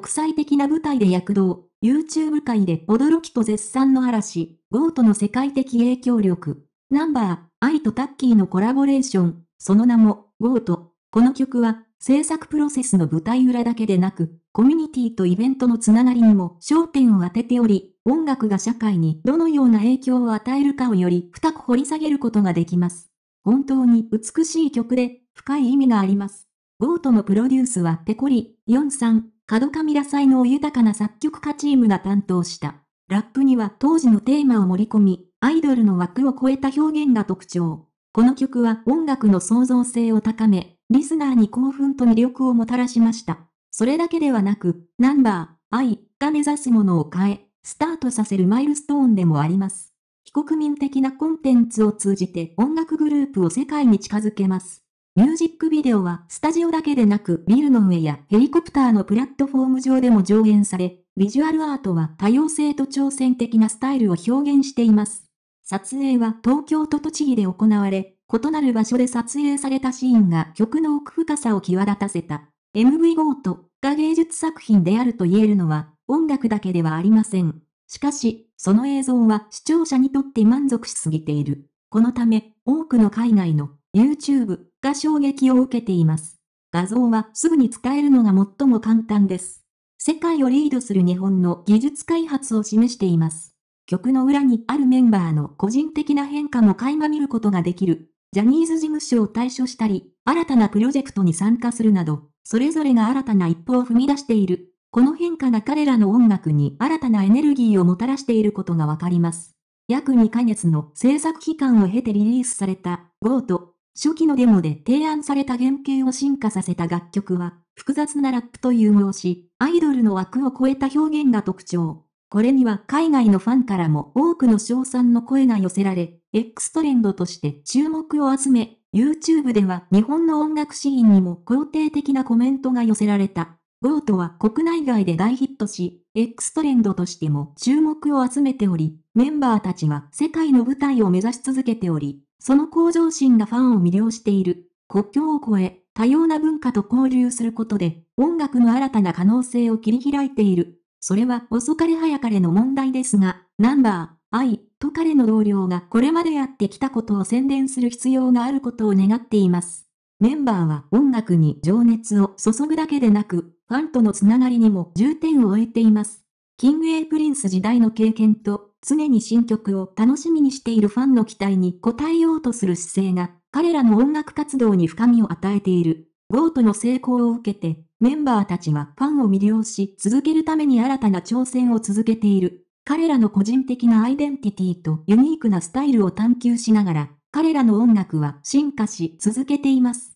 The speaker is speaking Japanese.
国際的な舞台で躍動、YouTube 界で驚きと絶賛の嵐、ゴートの世界的影響力。ナンバー、愛とタッキーのコラボレーション、その名も、ゴート。この曲は、制作プロセスの舞台裏だけでなく、コミュニティとイベントのつながりにも焦点を当てており、音楽が社会にどのような影響を与えるかをより深く掘り下げることができます。本当に美しい曲で、深い意味があります。ゴートのプロデュースはペコリ、43、角上ら才能豊かな作曲家チームが担当した。ラップには当時のテーマを盛り込み、アイドルの枠を超えた表現が特徴。この曲は音楽の創造性を高め、リスナーに興奮と魅力をもたらしました。それだけではなく、ナンバー、愛が目指すものを変え、スタートさせるマイルストーンでもあります。非国民的なコンテンツを通じて音楽グループを世界に近づけます。ミュージックビデオはスタジオだけでなくビルの上やヘリコプターのプラットフォーム上でも上演され、ビジュアルアートは多様性と挑戦的なスタイルを表現しています。撮影は東京と栃木で行われ、異なる場所で撮影されたシーンが曲の奥深さを際立たせた。MV ゴートが芸術作品であると言えるのは音楽だけではありません。しかし、その映像は視聴者にとって満足しすぎている。このため、多くの海外の YouTube が衝撃を受けています。画像はすぐに使えるのが最も簡単です。世界をリードする日本の技術開発を示しています。曲の裏にあるメンバーの個人的な変化も垣間見ることができる。ジャニーズ事務所を退所したり、新たなプロジェクトに参加するなど、それぞれが新たな一歩を踏み出している。この変化が彼らの音楽に新たなエネルギーをもたらしていることがわかります。約2ヶ月の制作期間を経てリリースされた GO と初期のデモで提案された原型を進化させた楽曲は、複雑なラップと融合し、アイドルの枠を超えた表現が特徴。これには海外のファンからも多くの称賛の声が寄せられ、X トレンドとして注目を集め、YouTube では日本の音楽シーンにも肯定的なコメントが寄せられた。ゴートは国内外で大ヒットし、X トレンドとしても注目を集めており、メンバーたちは世界の舞台を目指し続けており、その向上心がファンを魅了している。国境を越え、多様な文化と交流することで、音楽の新たな可能性を切り開いている。それは遅かれ早かれの問題ですが、ナンバー、愛、と彼の同僚がこれまでやってきたことを宣伝する必要があることを願っています。メンバーは音楽に情熱を注ぐだけでなく、ファンとのつながりにも重点を置いています。キングエイプリンス時代の経験と、常に新曲を楽しみにしているファンの期待に応えようとする姿勢が、彼らの音楽活動に深みを与えている。ゴートの成功を受けて、メンバーたちはファンを魅了し続けるために新たな挑戦を続けている。彼らの個人的なアイデンティティとユニークなスタイルを探求しながら、彼らの音楽は進化し続けています。